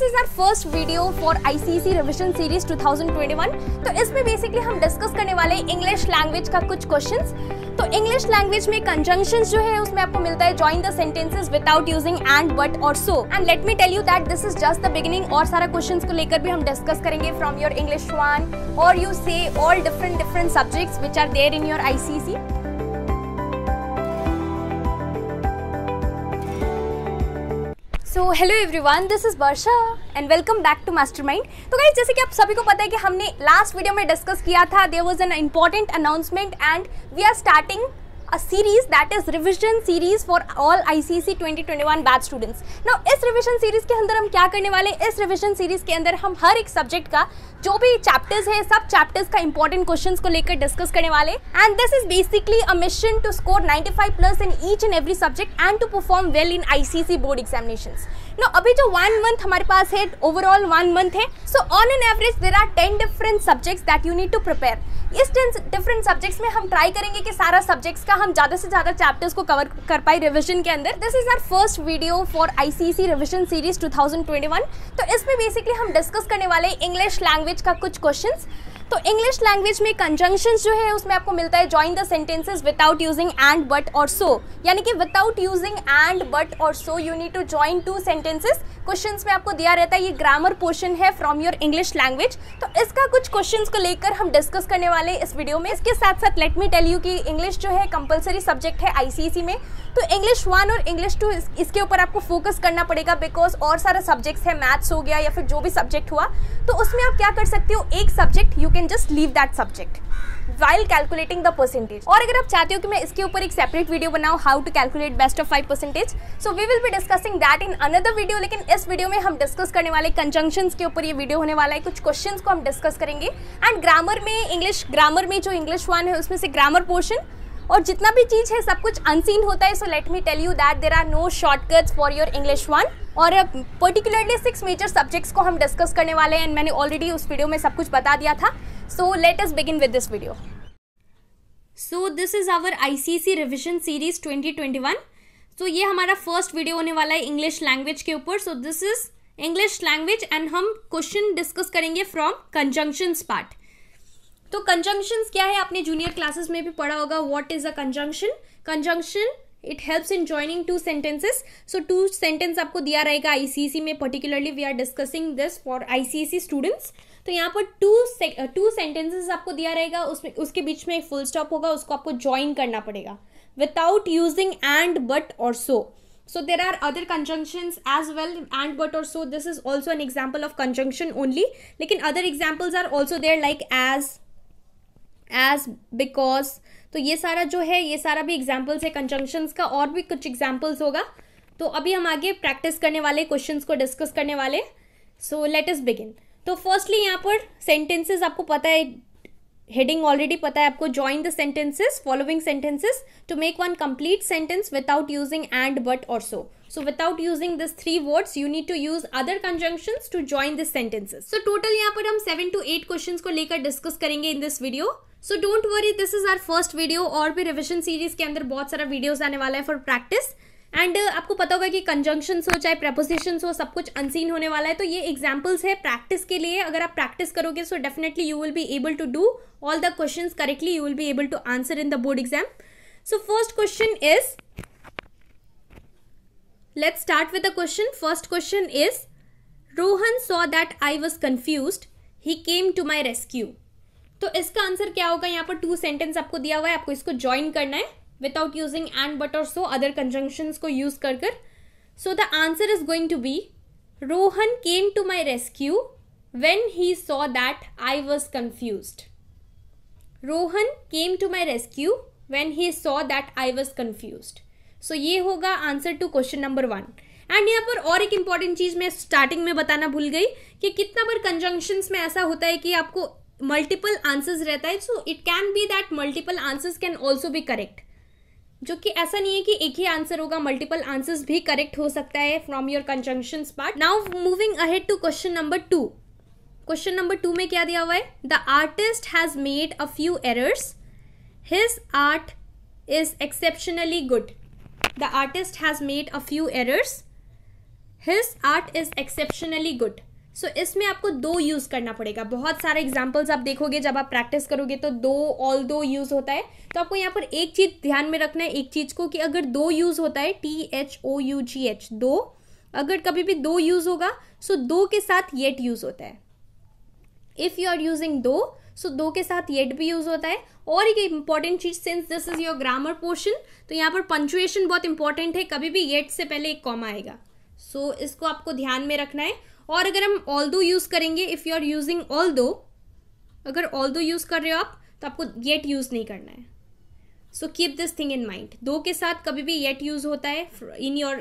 This is our first video for ICC revision series 2021 तो इसमें basically हम discuss करने वाले इंग्लिश लैंग्वेज का कुछ क्वेश्चंस तो इंग्लिश लैंग्वेज में कंजंक्शन जो है उसमें आपको मिलता है join the sentences without using and but or so and let me tell you that this is just the beginning और सारा क्वेश्चंस को लेकर भी हम डिस्कस करेंगे फ्रॉम योर इंग्लिश वन और you see all different different subjects which are there in your ICC so hello everyone this is Varsha and welcome back to Mastermind तो guys जैसे कि आप सभी को पता है कि हमने लास्ट वीडियो में डिस्कस किया था there was an important announcement and we are starting a series that is revision series for all ICC 2021 batch students. Now इस revision series के अंदर हम क्या करने वाले इस revision series के अंदर हम हर एक subject का जो भी chapters है सब chapters का important questions को लेकर discuss करने वाले and this is basically a mission to score 95 plus in each and every subject and to perform well in ICC board examinations. Now अभी जो one month हमारे पास है overall one month है so on an average there are ten different subjects that you need to prepare. इस different subjects में हम try करेंगे कि सारा subjects का हम ज़्यादा से ज़्यादा चैप्टर्स को कवर कर पाए रिविजन के अंदर this is our first video for ICC revision series one तो इसमें बेसिकली हम डिस्कस करने वाले इंग्लिश लैंग्वेज का कुछ क्वेश्चन तो इंग्लिश लैंग्वेज में कंजंक्शन जो है उसमें आपको मिलता है join the sentences without using and but or so यानी कि without using and but or so you need to join two sentences question में आपको दिया रहता है ये ग्रामर पोर्शन है फ्रॉम योर इंग्लिश लैंग्वेज तो इसका कुछ क्वेश्चन को लेकर हम डिस्कस करने वाले इस वीडियो में इसके साथ साथ लेट मी टेल यू कि इंग्लिश जो है कंपलसरी सब्जेक्ट है आईसीएसई में तो इंग्लिश वन और इंग्लिश टू इसके ऊपर आपको फोकस करना पड़ेगा बिकॉज और सारा सब्जेक्ट्स है मैथ्स हो गया या फिर जो भी सब्जेक्ट हुआ तो उसमें आप क्या कर सकते हो एक subject you can just leave that subject while calculating the percentage और अगर आप चाहते हो कि मैं इसके ऊपर एक सेपरेट वीडियो बनाऊँ how to calculate best of five percentage so we will be discussing that in another video लेकिन इस वीडियो में हम डिस्कस करने वाले कंजंक्शन के ऊपर ये वीडियो होने वाला है कुछ क्वेश्चन को हम डिस्कस करेंगे एंड ग्रामर में इंग्लिश ग्रामर में जो इंग्लिश वन है उसमें से ग्रामर पोर्शन और जितना भी चीज़ है सब कुछ अनसीन होता है so let me tell you that there are no shortcuts for your English one और पर्टिकुलरली सिक्स मेजर सब्जेक्ट्स को हम डिस्कस करने वाले हैं एंड मैंने ऑलरेडी उस वीडियो में सब कुछ बता दिया था so let us begin with this video so this is our ICC revision series 2021 so ये हमारा फर्स्ट वीडियो होने वाला है इंग्लिश लैंग्वेज के ऊपर so this is English language and हम क्वेश्चन डिस्कस करेंगे फ्रॉम कंजंक्शंस पार्ट तो कंजंक्शन क्या है आपने जूनियर क्लासेस में भी पढ़ा होगा what is a conjunction conjunction it helps in joining two sentences so two sentence आपको दिया रहेगा आईसीएसई e में particularly we are discussing this for ICSE students तो यहाँ पर टू टू सेंटेंसेस आपको दिया रहेगा उसमें उसके बीच में एक फुल स्टॉप होगा उसको आपको ज्वाइन करना पड़ेगा without using and but or so so there are other conjunctions as well and but or so this is also an example of conjunction only लेकिन other examples are also there like as as because तो ये सारा जो है ये सारा भी examples है कंजंक्शंस का और भी कुछ एग्जाम्पल्स होगा तो अभी हम आगे प्रैक्टिस करने वाले क्वेश्चंस को डिस्कस करने वाले सो लेट इस बिगिन तो फर्स्टली यहाँ पर सेंटेंसेस आपको पता है हेडिंग ऑलरेडी पता है आपको join the sentences following sentences to make one complete sentence without using and but or so so without using this three words you need to use other conjunctions to join this sentences so total यहाँ पर हम seven to eight question को लेकर discuss करेंगे in this video so don't worry this is our first video और भी revision series के अंदर बहुत सारा वीडियोज आने वाला है फॉर प्रैक्टिस एंड uh, आपको पता होगा कि कंजंक्शन हो चाहे प्रपोजिशन हो सब कुछ अनसीन होने वाला है तो ये एग्जाम्पल्स है प्रैक्टिस के लिए अगर आप प्रैक्टिस करोगे so definitely you will be able to do all the question correctly you will be able to answer in the board exam so first question is let start with the question first question is Rohan saw that I was confused he came to my rescue तो इसका answer क्या होगा यहाँ पर to sentence आपको दिया हुआ है आपको इसको ज्वाइन करना है without using and but or so other conjunction को यूज कर कर so the answer is going to be Rohan came to my rescue when he saw that I was confuse Rohan came to my rescue when he saw that I was confuse so ये होगा answer to question number one and यहाँ पर और एक important चीज मैं starting में बताना भूल गई कि कितना बार कंजंक्शंस में ऐसा होता है कि आपको मल्टीपल आंसर्स रहता है so it can be that multiple answers can also भी करेक्ट जो कि ऐसा नहीं है कि एक ही आंसर होगा मल्टीपल आंसर्स भी करेक्ट हो सकता है from your conjunction part now moving ahead to question number two question number two में क्या दिया हुआ है the artist has made a few errors his art is exceptionally good the artist has made a few errors his art is exceptionally good so so, इसमें आपको दो use करना पड़ेगा बहुत सारे एग्जाम्पल्स आप देखोगे जब आप प्रैक्टिस करोगे तो दो ऑल दो यूज़ होता है तो आपको यहाँ पर एक चीज़ ध्यान में रखना है एक चीज़ को कि अगर दो यूज़ होता है T H O U G H though अगर कभी भी दो यूज़ होगा सो so दो के साथ येट यूज़ होता है इफ़ यू आर यूजिंग दो सो दो के साथ येट भी यूज होता है और एक इंपॉर्टेंट चीज since this is your grammar portion तो यहाँ पर पंचुएशन बहुत इंपॉर्टेंट है कभी भी येट से पहले एक कॉमा आएगा सो so, इसको आपको ध्यान में रखना है और अगर हम ऑल दो यूज़ करेंगे if you are using although अगर ऑल दो यूज़ कर रहे हो आप तो आपको येट यूज़ नहीं करना है so keep this thing in mind though के साथ कभी भी येट यूज़ होता है in your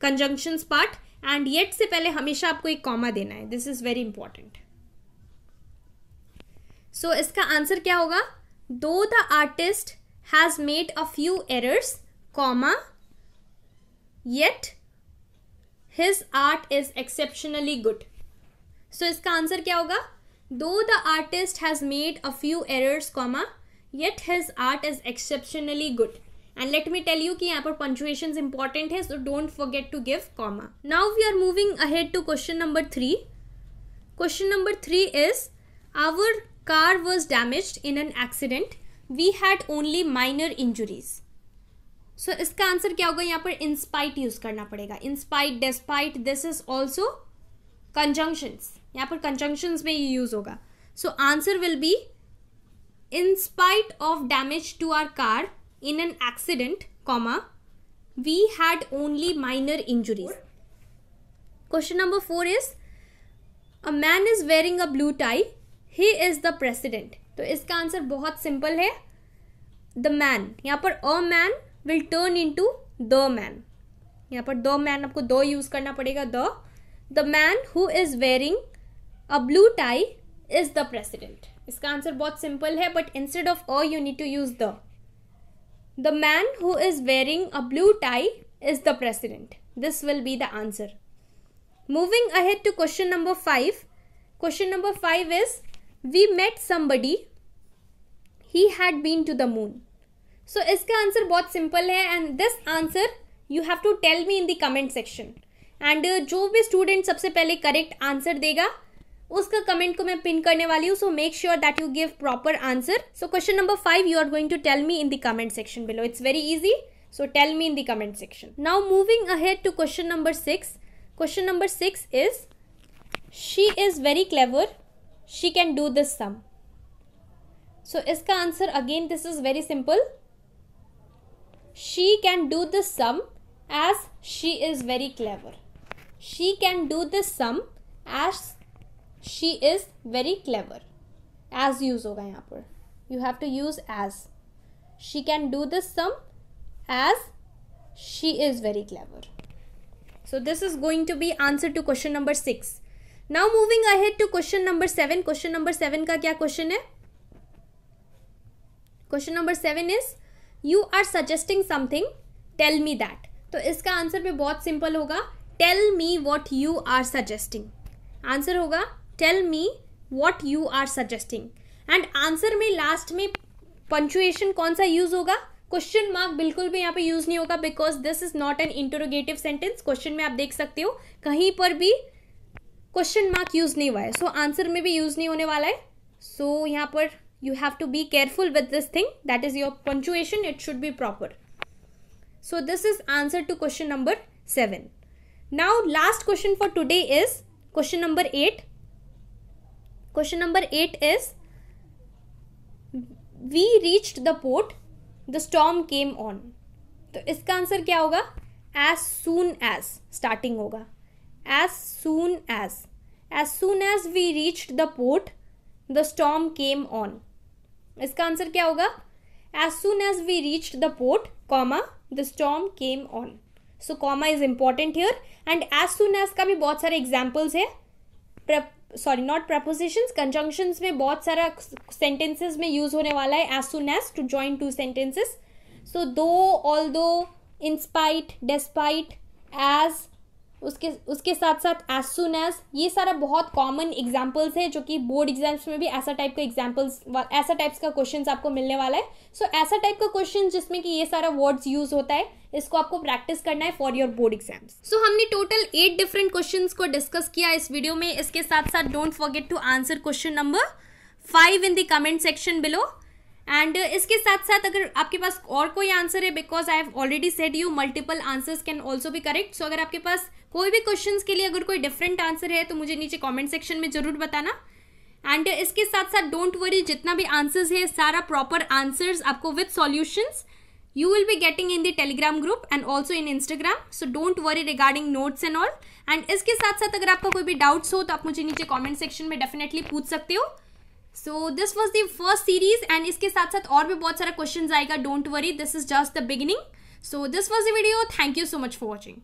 conjunction part and yet से पहले हमेशा आपको एक कॉमा देना है this is very important so इसका आंसर क्या होगा though the artist has made a few errors comma yet his art is exceptionally good so इसका आंसर क्या होगा though the artist has made a few errors comma yet his art is exceptionally good and let me tell you कि यहाँ पर punctuation important है so don't forget to give comma now we are moving ahead to question number three question number three is our car was damaged in an accident. We had only minor injuries. So इसका answer क्या होगा यहां पर in spite use करना पड़ेगा in spite despite this is also conjunction यहाँ पर conjunction में ही यूज होगा so answer will be in spite of damage to our car in an accident comma we had only minor injury question number four is a man is wearing a blue tie he is the president तो इसका answer बहुत simple है the man यहां पर a man will turn into the man यहाँ पर the man आपको the use करना पड़ेगा the the man who is wearing a blue tie is the president इसका आंसर बहुत सिंपल है but instead of a you need to use the the man who is wearing a blue tie is the president this will be the answer moving ahead to question number five question number five is we met somebody he had been to the moon so इसका answer बहुत simple है and this answer you have to tell me in the comment section and जो भी student सबसे पहले correct answer देगा उसका comment को मैं पिन करने वाली हूँ so make sure that you give proper answer so question number five you are going to tell me in the comment section below it's very easy so tell me in the comment section now moving ahead to question number six question number six is she is very clever she can do this sum so इसका answer again this is very simple She can do the sum as she is very clever. She can do the sum as she is very clever. As use होगा यहाँ You have to use as. She can do the sum as she is very clever. So this is going to be answer to question number six. Now moving ahead to question number seven. Question number seven ka kya question hai? Question number seven is you are suggesting something tell me that तो इसका answer भी बहुत simple होगा tell me what you are suggesting answer होगा tell me what you are suggesting and answer में last में punctuation कौन सा यूज होगा क्वेश्चन मार्क बिल्कुल भी यहाँ पे यूज नहीं होगा because this is not an interrogative sentence question में आप देख सकते हो कहीं पर भी क्वेश्चन मार्क यूज नहीं हुआ है सो so, आंसर में भी यूज नहीं होने वाला है सो so, यहाँ पर you have to be careful with this thing that is your punctuation it should be proper so this is answer to question number 7 now last question for today is question number 8 question number 8 is we reached the port the storm came on तो इसका answer क्या होगा as soon as starting होगा as soon as as soon as we reached the port the storm came on इसका answer क्या होगा as soon as we reach the port comma the storm came on so comma is important here and as soon as का भी बहुत सारे examples है sorry not preposition conjunction में बहुत सारा सेंटेंसेज में यूज होने वाला है as soon as to join two sentences so though all दो इंस्पाइट डेस्पाइट एज उसके उसके साथ साथ एज सुन एज ये सारा बहुत कॉमन एग्जाम्पल्स है जो कि बोर्ड एग्जाम्स में भी ऐसा टाइप का एग्जाम्पल्स ऐसा टाइप्स का क्वेश्चन आपको मिलने वाला है सो so, ऐसा टाइप का क्वेश्चन जिसमें कि ये सारा वर्ड्स यूज होता है इसको आपको प्रैक्टिस करना है for your board exams so हमने टोटल एट डिफरेंट क्वेश्चन को डिस्कस किया इस वीडियो में इसके साथ साथ don't forget to answer question number five in the comment section below and uh, इसके साथ साथ अगर आपके पास और कोई आंसर है because I have already said you multiple answers can also भी करेक्ट सो अगर आपके पास कोई भी क्वेश्चन के लिए अगर कोई डिफरेंट आंसर है तो मुझे नीचे कॉमेंट सेक्शन में ज़रूर बताना एंड uh, इसके साथ साथ डोंट वरी जितना भी आंसर्स है सारा प्रॉपर आंसर्स आपको with solutions you will be getting in the Telegram group and also in Instagram so don't worry regarding notes and all and इसके साथ साथ अगर आपका कोई भी डाउट्स हो तो आप मुझे नीचे कॉमेंट सेक्शन में डेफिनेटली पूछ सकते हो so this was the first series and इसके साथ साथ और भी बहुत सारा क्वेश्चन आएगा don't worry this is just the beginning so this was the video thank you so much for watching